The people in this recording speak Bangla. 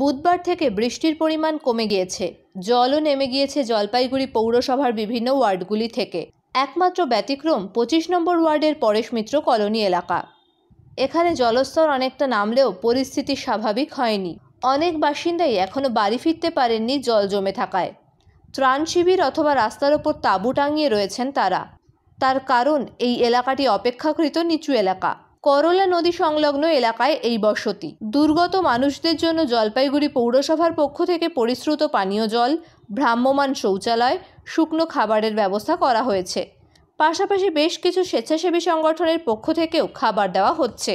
বুধবার থেকে বৃষ্টির পরিমাণ কমে গিয়েছে জলও নেমে গিয়েছে জলপাইগুড়ি পৌরসভার বিভিন্ন ওয়ার্ডগুলি থেকে একমাত্র ব্যতিক্রম পঁচিশ নম্বর ওয়ার্ডের পরেশ মিত্র কলোনি এলাকা এখানে জলস্তর অনেকটা নামলেও পরিস্থিতি স্বাভাবিক হয়নি অনেক বাসিন্দাই এখনও বাড়ি ফিরতে পারেননি জল জমে থাকায় ত্রাণ শিবির অথবা রাস্তার ওপর তাঁবু টাঙিয়ে রয়েছেন তারা তার কারণ এই এলাকাটি অপেক্ষাকৃত নিচু এলাকা করলা নদী সংলগ্ন এলাকায় এই বসতি দুর্গত মানুষদের জন্য জলপাইগুড়ি পৌরসভার পক্ষ থেকে পরিশ্রুত পানীয় জল ভ্রাম্যমান শৌচালয় শুকনো খাবারের ব্যবস্থা করা হয়েছে পাশাপাশি বেশ কিছু স্বেচ্ছাসেবী সংগঠনের পক্ষ থেকেও খাবার দেওয়া হচ্ছে